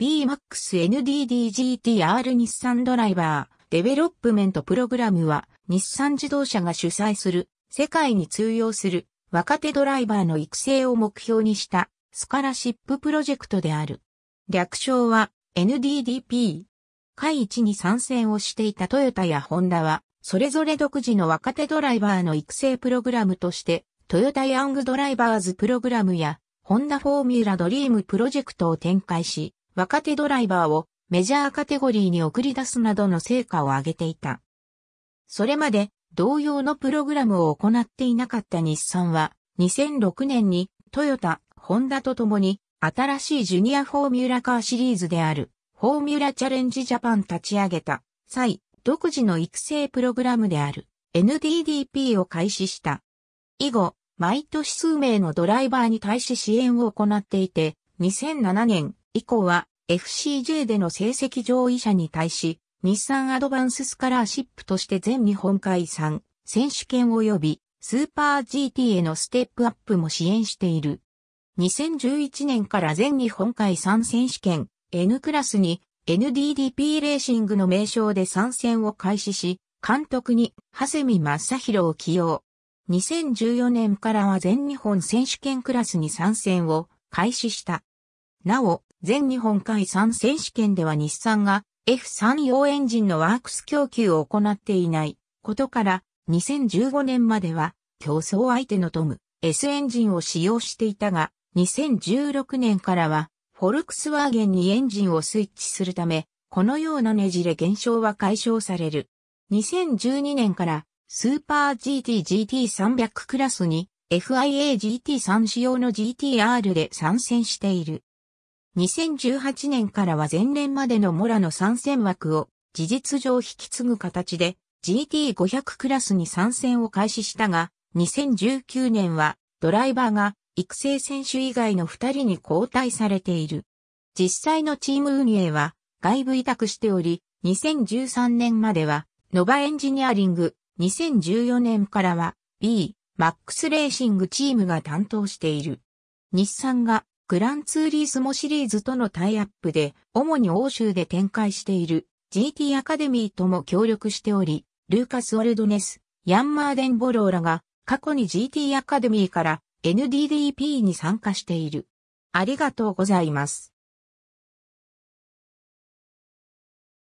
BMAXNDDGTR 日産ドライバーデベロップメントプログラムは日産自動車が主催する世界に通用する若手ドライバーの育成を目標にしたスカラシッププロジェクトである。略称は NDDP。会一に参戦をしていたトヨタやホンダはそれぞれ独自の若手ドライバーの育成プログラムとしてトヨタヤングドライバーズプログラムやホンダフォーミュラドリームプロジェクトを展開し、若手ドライバーをメジャーカテゴリーに送り出すなどの成果を上げていた。それまで同様のプログラムを行っていなかった日産は2006年にトヨタ、ホンダと共に新しいジュニアフォーミュラカーシリーズであるフォーミュラチャレンジジャパン立ち上げた際独自の育成プログラムである NDDP を開始した。以後、毎年数名のドライバーに対し支援を行っていて、2007年以降は FCJ での成績上位者に対し、日産アドバンススカラーシップとして全日本海産選手権及びスーパー GT へのステップアップも支援している。2011年から全日本海産選手権 N クラスに NDDP レーシングの名称で参戦を開始し、監督に長谷見正宏を起用。2014年からは全日本選手権クラスに参戦を開始した。なお、全日本海産選手権では日産が F34 エンジンのワークス供給を行っていないことから2015年までは競争相手のトム S エンジンを使用していたが2016年からはフォルクスワーゲンにエンジンをスイッチするためこのようなねじれ現象は解消される。2012年からスーパー GTGT300 クラスに FIA GT3 仕様の GTR で参戦している。2018年からは前年までのモラの参戦枠を事実上引き継ぐ形で GT500 クラスに参戦を開始したが、2019年はドライバーが育成選手以外の2人に交代されている。実際のチーム運営は外部委託しており、2013年まではノバエンジニアリング、2014年からは B、マックスレーシングチームが担当している。日産がグランツーリースモシリーズとのタイアップで、主に欧州で展開している GT アカデミーとも協力しており、ルーカス・オルドネス、ヤンマーデン・ボローラが過去に GT アカデミーから NDDP に参加している。ありがとうございます。